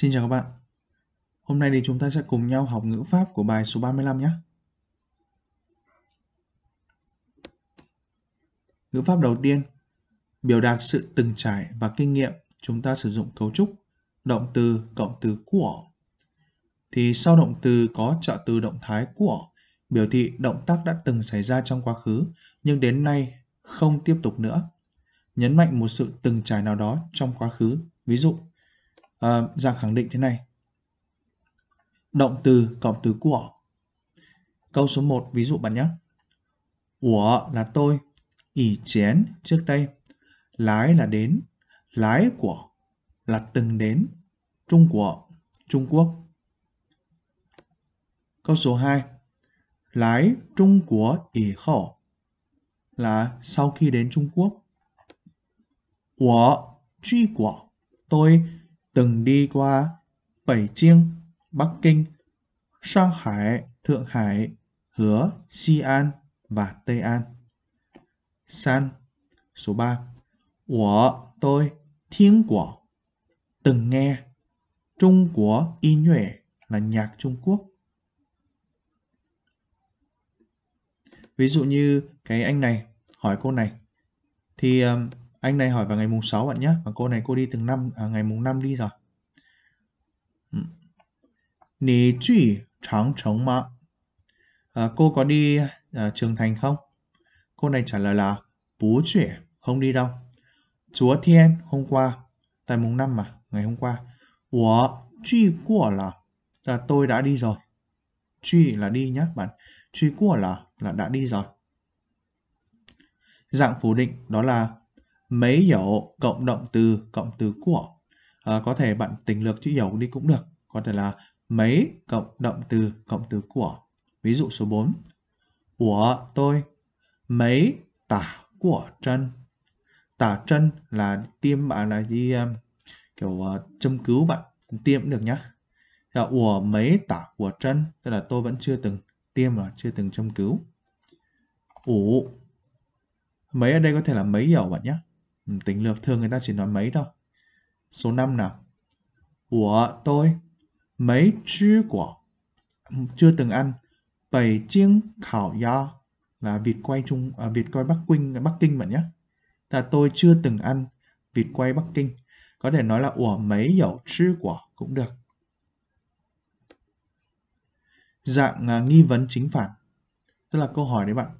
Xin chào các bạn. Hôm nay thì chúng ta sẽ cùng nhau học ngữ pháp của bài số 35 nhé. Ngữ pháp đầu tiên, biểu đạt sự từng trải và kinh nghiệm, chúng ta sử dụng cấu trúc động từ cộng từ của. Thì sau động từ có trợ từ động thái của, biểu thị động tác đã từng xảy ra trong quá khứ nhưng đến nay không tiếp tục nữa. Nhấn mạnh một sự từng trải nào đó trong quá khứ, ví dụ à, ờ, dạng khẳng định thế này. Động từ cộng từ của. Câu số 1 ví dụ bạn nhé. Của là tôi, ỉ chén trước đây, lái là đến, lái của là từng đến, Trung của Trung Quốc. Câu số 2. Lái Trung của ỉ khổ là sau khi đến Trung Quốc. Của truy của tôi từng đi qua Bảy Chiêng, Bắc Kinh, Sang Hải, Thượng Hải, Hứa, Xi An và Tây An. San Số 3 Của tôi tiếng quả Từng nghe Trung Quốc y nhuệ là nhạc Trung Quốc. Ví dụ như cái anh này hỏi cô này thì um, anh này hỏi vào ngày mùng 6 bạn nhé. và cô này cô đi từng năm à, ngày mùng 5 đi rồi. Ừ. Nì truy trắng chống mà. cô có đi à, trường thành không? Cô này trả lời là bố chuyển, không đi đâu. Chúa thiên, hôm qua. Tại mùng 5 mà, ngày hôm qua. của truy của là, là tôi đã đi rồi. Truy là đi nhá bạn. Truy của là là đã đi rồi. Dạng phủ định đó là mấy dấu cộng động từ cộng từ của à, có thể bạn tình lược chữ hiểu đi cũng được có thể là mấy cộng động từ cộng từ của ví dụ số 4 của tôi mấy tả của chân tả chân là tiêm bạn là đi ờ, kiểu uh, châm cứu bạn tiêm cũng được nhá là dạ, của mấy tả của chân tức là tôi vẫn chưa từng tiêm là chưa từng châm cứu ủ mấy ở đây có thể là mấy hiểu bạn nhé Ừ, tính lược thường người ta chỉ nói mấy thôi. Số 5 nào. Của tôi mấy chứ quả. Ừ, chưa từng ăn. Bảy chiếc khảo gia là vịt quay Trung à, vịt quay Bắc Kinh Bắc Kinh bạn nhé. Là tôi chưa từng ăn vịt quay Bắc Kinh. Có thể nói là ủa mấy dầu chứ quả cũng được. Dạng à, nghi vấn chính phản. Tức là câu hỏi đấy bạn.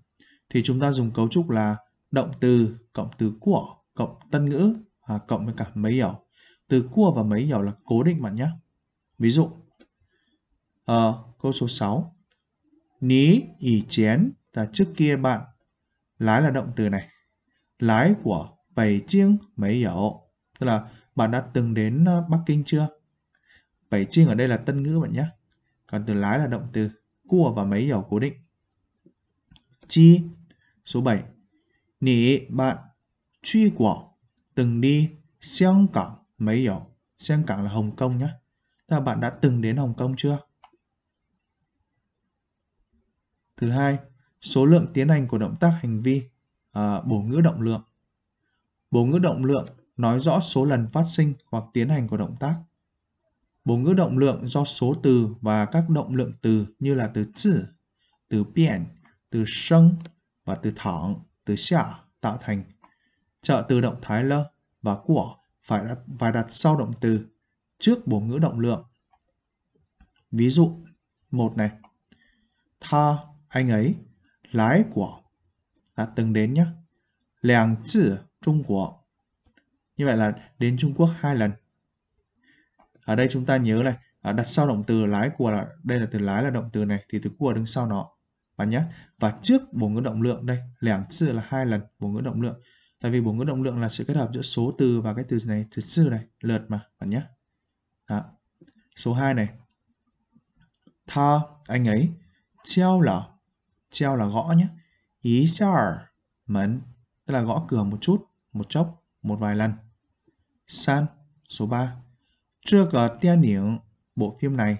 Thì chúng ta dùng cấu trúc là động từ cộng từ của cộng tân ngữ à, cộng với cả mấy hiểu Từ cua và mấy hiểu là cố định bạn nhé. Ví dụ, à, câu số 6. Ní ỷ chén là trước kia bạn. Lái là động từ này. Lái của bảy chiêng mấy hiểu Tức là bạn đã từng đến ờ, Bắc Kinh chưa? Bảy chiêng ở đây là tân ngữ bạn nhé. Còn từ lái là động từ cua và mấy hiểu cố định. Chi số 7. Nỉ bạn truy quả từng đi Xiang Cảng mấy hiểu Xiang Cảng là Hồng Kông nhé là bạn đã từng đến Hồng Kông chưa thứ hai số lượng tiến hành của động tác hành vi à, bổ ngữ động lượng bổ ngữ động lượng nói rõ số lần phát sinh hoặc tiến hành của động tác bổ ngữ động lượng do số từ và các động lượng từ như là từ chữ từ biển từ sân và từ thẳng từ xả tạo thành trợ từ động thái lơ và của phải đặt, phải đặt sau động từ trước bổ ngữ động lượng. Ví dụ, một này, tha anh ấy, lái của đã từng đến nhé. Làng chữ Trung Quốc. Như vậy là đến Trung Quốc hai lần. Ở đây chúng ta nhớ này, à, đặt sau động từ lái của là đây là từ lái là động từ này thì từ của đứng sau nó. Và nhé, và trước bổ ngữ động lượng đây, làng chữ là hai lần bổ ngữ động lượng tại vì bổ ngữ động lượng là sự kết hợp giữa số từ và cái từ này từ sư này lượt mà bạn nhé đó. số 2 này tha anh ấy treo là treo là gõ nhé ý char mấn tức là gõ cửa một chút một chốc một vài lần san số 3 chưa có tiên niệm bộ phim này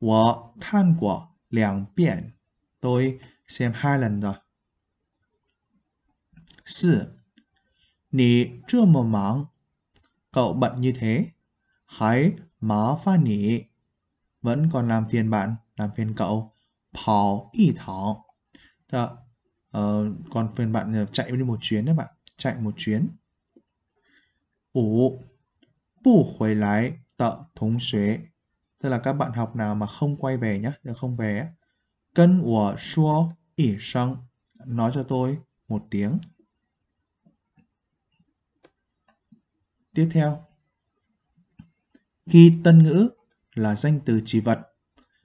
Wo than quả liang biển tôi xem hai lần rồi 四你这么忙 cậu bận như thế hãy má pha nỉ vẫn còn làm phiền bạn làm phiền cậu, y thảo Dạ, ờ, còn phiền bạn ờ, chạy đi một chuyến đấy bạn, chạy một chuyến. Ủ, bù hồi lái tợ thống xuế. Tức là các bạn học nào mà không quay về nhá, không về Cân của xua ỉ sang, nói cho tôi một tiếng. tiếp theo. Khi tân ngữ là danh từ chỉ vật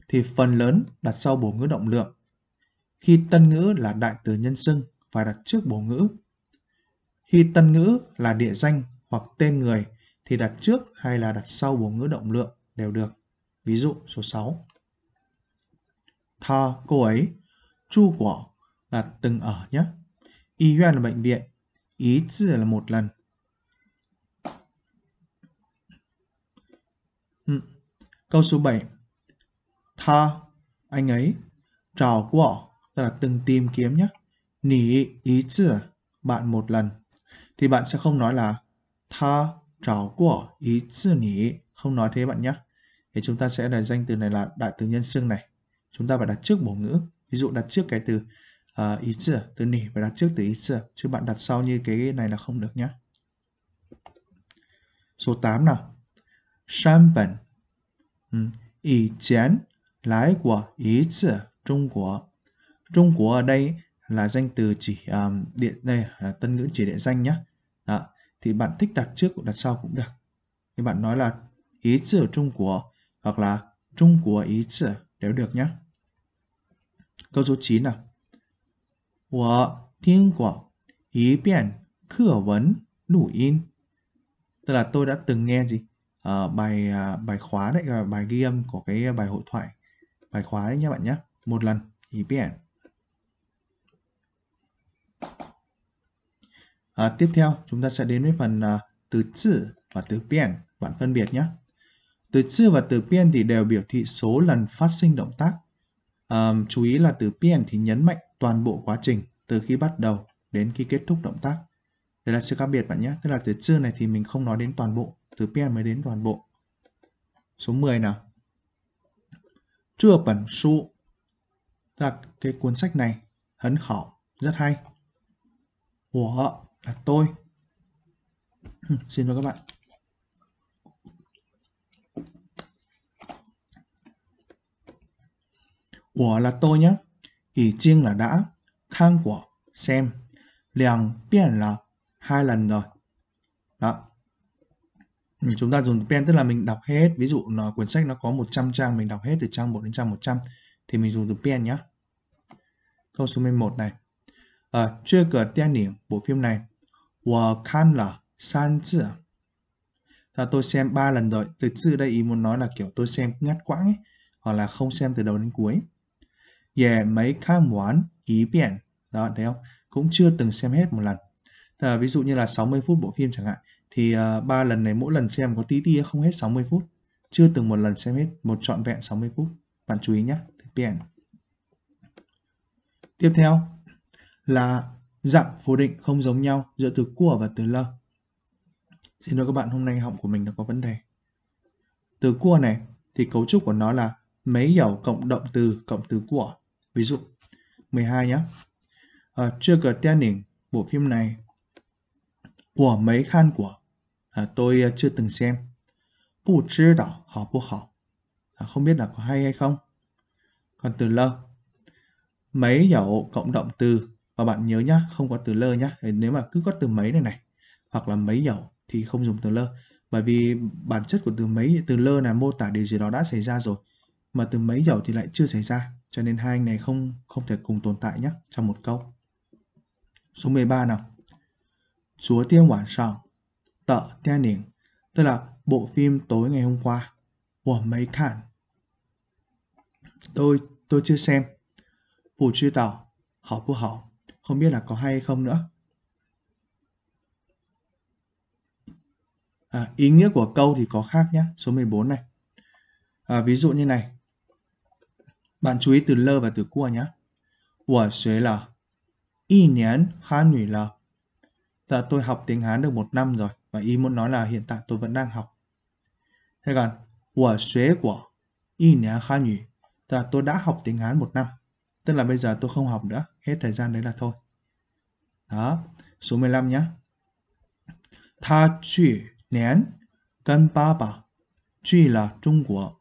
thì phần lớn đặt sau bổ ngữ động lượng. Khi tân ngữ là đại từ nhân xưng phải đặt trước bổ ngữ. Khi tân ngữ là địa danh hoặc tên người thì đặt trước hay là đặt sau bổ ngữ động lượng đều được. Ví dụ số 6. Tha cô ấy, chu quả là từng ở nhé. Y yuan là bệnh viện, ý zi là một lần, Câu số 7. Tha, anh ấy. Trào quả, tức là từng tìm kiếm nhé. Nỉ ý chữ, bạn một lần. Thì bạn sẽ không nói là tha trào quả ý chữ nỉ. Không nói thế bạn nhé. Thì chúng ta sẽ đặt danh từ này là đại từ nhân xưng này. Chúng ta phải đặt trước bổ ngữ. Ví dụ đặt trước cái từ uh, ý từ nỉ phải đặt trước từ ý chữ. Chứ bạn đặt sau như cái này là không được nhé. Số 8 nào. San bản 嗯，以前 lái của ý chỉ Trung Quốc. Trung Quốc ở đây là danh từ chỉ um, à, địa đây là tân ngữ chỉ địa danh nhé. Đó. Thì bạn thích đặt trước cũng đặt sau cũng được. Thì bạn nói là ý chỉ Trung Quốc hoặc là Trung Quốc ý chỉ đều được nhé. Câu số 9 nào. 我听过一遍课文录音，tức là tôi đã từng nghe gì Ờ, bài à, bài khóa đấy là bài ghi âm của cái à, bài hội thoại bài khóa đấy nha bạn nhé một lần ý biển à, tiếp theo chúng ta sẽ đến với phần à, từ chữ và từ biển bạn phân biệt nhé từ chữ và từ biên thì đều biểu thị số lần phát sinh động tác. À, chú ý là từ biên thì nhấn mạnh toàn bộ quá trình từ khi bắt đầu đến khi kết thúc động tác. Đây là sự khác biệt bạn nhé. Tức là từ chữ này thì mình không nói đến toàn bộ từ pen mới đến toàn bộ. Số 10 nào. Chưa bẩn su. Là dạ, cái cuốn sách này hấn khảo rất hay. Của là tôi. Xin lỗi các bạn. Của là tôi nhé. Ý chinh là đã. Khang của xem. Liàng biển là hai lần rồi. Đó, chúng ta dùng pen tức là mình đọc hết ví dụ nó cuốn sách nó có 100 trang mình đọc hết từ trang 1 đến trang 100 thì mình dùng từ pen nhá câu số 11 này ở ờ, chưa cửa tiên niệm bộ phim này 我看了三次 là tôi xem ba lần rồi từ chữ đây ý muốn nói là kiểu tôi xem ngắt quãng ấy hoặc là không xem từ đầu đến cuối về mấy kham quán ý biển đó thấy không cũng chưa từng xem hết một lần ví dụ như là 60 phút bộ phim chẳng hạn thì à, ba lần này mỗi lần xem có tí tí không hết 60 phút chưa từng một lần xem hết một trọn vẹn 60 phút bạn chú ý nhé PN tiếp theo là dạng phủ định không giống nhau giữa từ của và từ lơ xin lỗi các bạn hôm nay họng của mình nó có vấn đề từ của này thì cấu trúc của nó là mấy dấu cộng động từ cộng từ của ví dụ 12 nhé ở chưa cờ tiên bộ phim này của mấy khan của à, tôi à, chưa từng xem. Bù chứ đỏ họ bù họ, À, không biết là có hay hay không. Còn từ lơ. Mấy dấu cộng động từ và bạn nhớ nhá, không có từ lơ nhá. Nếu mà cứ có từ mấy này này hoặc là mấy dấu thì không dùng từ lơ. Bởi vì bản chất của từ mấy, từ lơ là mô tả điều gì đó đã xảy ra rồi. Mà từ mấy dấu thì lại chưa xảy ra. Cho nên hai anh này không không thể cùng tồn tại nhá trong một câu. Số 13 nào. Chúa tiên 晚上 tợ Tianing, tức là bộ phim tối ngày hôm qua của mấy thản. Tôi tôi chưa xem. Phủ chư tàu, họ bu họ, không biết là có hay không nữa. À, ý nghĩa của câu thì có khác nhé, số 14 này. À, ví dụ như này. Bạn chú ý từ lơ và từ cua nhé. Của xuế là y nián hán nủy là. Dạ, tôi học tiếng Hán được một năm rồi. Và ý muốn nói là hiện tại tôi vẫn đang học. Thế còn, của xuế của y nhá khá nhỉ, tức là tôi đã học tiếng Hán một năm. Tức là bây giờ tôi không học nữa, hết thời gian đấy là thôi. Đó, số 15 nhé. Tha truy nén cân ba bà. Truy là Trung Quốc.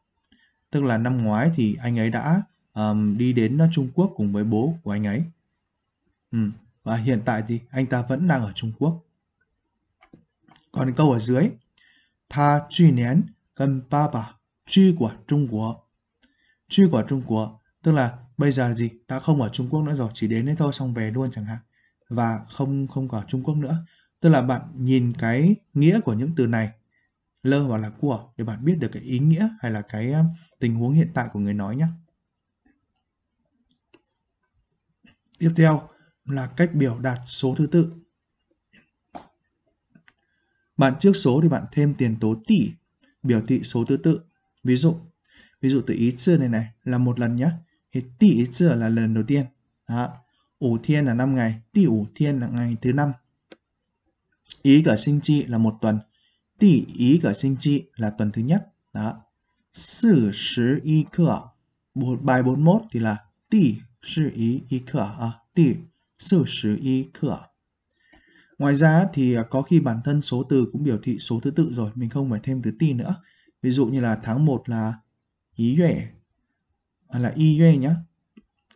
Tức là năm ngoái thì anh ấy đã um, đi đến ờ, Trung Quốc cùng với bố của anh ấy. Ừ. Và hiện tại thì anh ta vẫn đang ở Trung Quốc. Còn câu ở dưới, Ta truy nén gần ba bà, truy của Trung Quốc. Truy của Trung Quốc, tức là bây giờ gì, đã không ở Trung Quốc nữa rồi, chỉ đến đấy thôi xong về luôn chẳng hạn. Và không không có Trung Quốc nữa. Tức là bạn nhìn cái nghĩa của những từ này, lơ hoặc là của, để bạn biết được cái ý nghĩa hay là cái um, tình huống hiện tại của người nói nhé. Tiếp theo là cách biểu đạt số thứ tự. Bạn trước số thì bạn thêm tiền tố tỷ, biểu thị số thứ tự. Ví dụ, ví dụ từ ý chưa này này là một lần nhé. Thì tỷ ý chưa là lần đầu tiên. Đó. Ủ thiên là 5 ngày, tỷ ủ thiên là ngày thứ năm. Ý cả sinh chi là một tuần, tỷ ý cả sinh chi là tuần thứ nhất. Đó. Sử sứ y cửa. Bài 41 thì là tỷ sư ý y cửa. À, tỷ sư sứ y cửa. Ngoài ra thì à, có khi bản thân số từ cũng biểu thị số thứ tự rồi, mình không phải thêm từ ti nữa. Ví dụ như là tháng 1 là ý duệ, à, là y duệ nhá.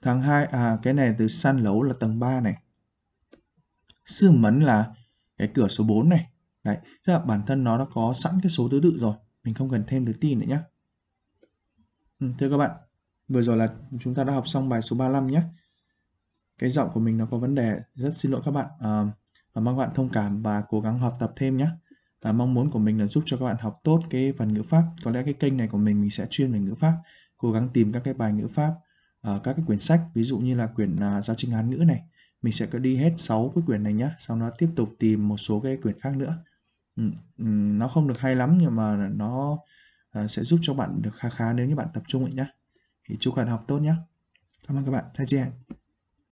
Tháng 2, à cái này từ san lấu là tầng 3 này. Sư mấn là cái cửa số 4 này. Đấy, tức là bản thân nó đã có sẵn cái số thứ tự rồi. Mình không cần thêm từ ti nữa nhá Ừ, thưa các bạn, vừa rồi là chúng ta đã học xong bài số 35 nhé. Cái giọng của mình nó có vấn đề, rất xin lỗi các bạn. À, và mong các bạn thông cảm và cố gắng học tập thêm nhé à, mong muốn của mình là giúp cho các bạn học tốt cái phần ngữ pháp có lẽ cái kênh này của mình mình sẽ chuyên về ngữ pháp cố gắng tìm các cái bài ngữ pháp uh, các cái quyển sách ví dụ như là quyển uh, à, giáo trình hán ngữ này mình sẽ cứ đi hết 6 cái quyển này nhá sau đó tiếp tục tìm một số cái quyển khác nữa ừ, ừ, nó không được hay lắm nhưng mà nó ờ, sẽ giúp cho bạn được khá khá nếu như bạn tập trung vậy nhá thì chúc bạn học tốt nhé cảm ơn các bạn 再见